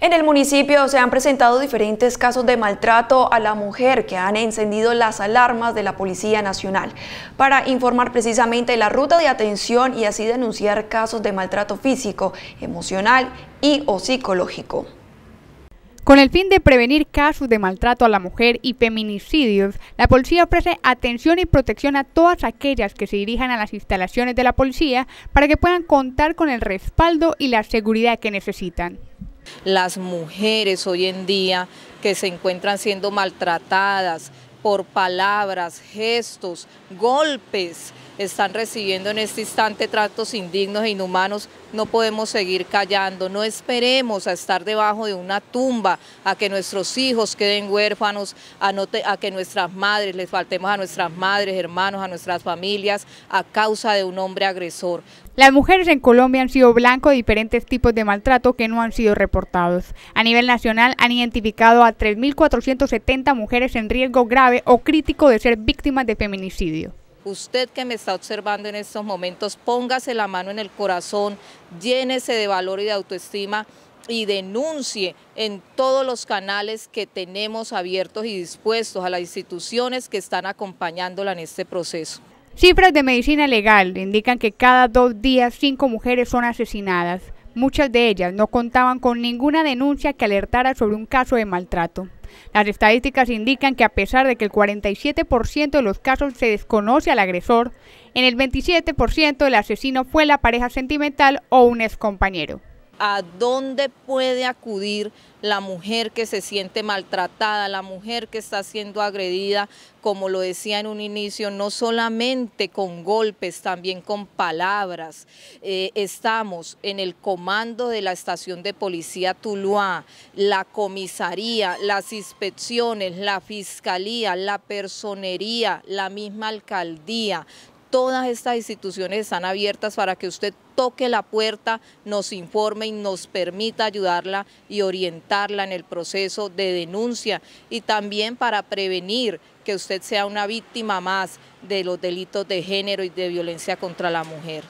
En el municipio se han presentado diferentes casos de maltrato a la mujer que han encendido las alarmas de la Policía Nacional para informar precisamente la ruta de atención y así denunciar casos de maltrato físico, emocional y o psicológico. Con el fin de prevenir casos de maltrato a la mujer y feminicidios, la policía ofrece atención y protección a todas aquellas que se dirijan a las instalaciones de la policía para que puedan contar con el respaldo y la seguridad que necesitan las mujeres hoy en día que se encuentran siendo maltratadas, por palabras, gestos, golpes, están recibiendo en este instante tratos indignos e inhumanos. No podemos seguir callando, no esperemos a estar debajo de una tumba, a que nuestros hijos queden huérfanos, a, que nuestras madres, les faltemos a nuestras madres, hermanos, a nuestras familias, a causa de un hombre agresor. Las mujeres en Colombia han sido blanco de diferentes tipos de maltrato que no han sido reportados. A nivel nacional han identificado a 3.470 mujeres en riesgo grave o crítico de ser víctimas de feminicidio. Usted que me está observando en estos momentos, póngase la mano en el corazón, llénese de valor y de autoestima y denuncie en todos los canales que tenemos abiertos y dispuestos a las instituciones que están acompañándola en este proceso. Cifras de medicina legal indican que cada dos días cinco mujeres son asesinadas. Muchas de ellas no contaban con ninguna denuncia que alertara sobre un caso de maltrato. Las estadísticas indican que a pesar de que el 47% de los casos se desconoce al agresor, en el 27% el asesino fue la pareja sentimental o un excompañero a dónde puede acudir la mujer que se siente maltratada, la mujer que está siendo agredida, como lo decía en un inicio, no solamente con golpes, también con palabras. Eh, estamos en el comando de la estación de policía Tuluá, la comisaría, las inspecciones, la fiscalía, la personería, la misma alcaldía, todas estas instituciones están abiertas para que usted toque la puerta, nos informe y nos permita ayudarla y orientarla en el proceso de denuncia y también para prevenir que usted sea una víctima más de los delitos de género y de violencia contra la mujer.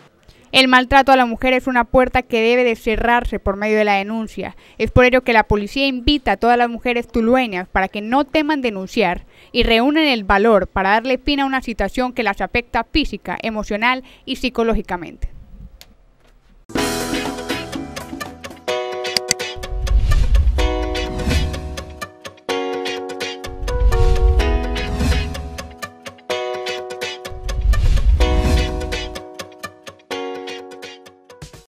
El maltrato a la mujer es una puerta que debe de cerrarse por medio de la denuncia. Es por ello que la policía invita a todas las mujeres tulueñas para que no teman denunciar y reúnen el valor para darle fin a una situación que las afecta física, emocional y psicológicamente.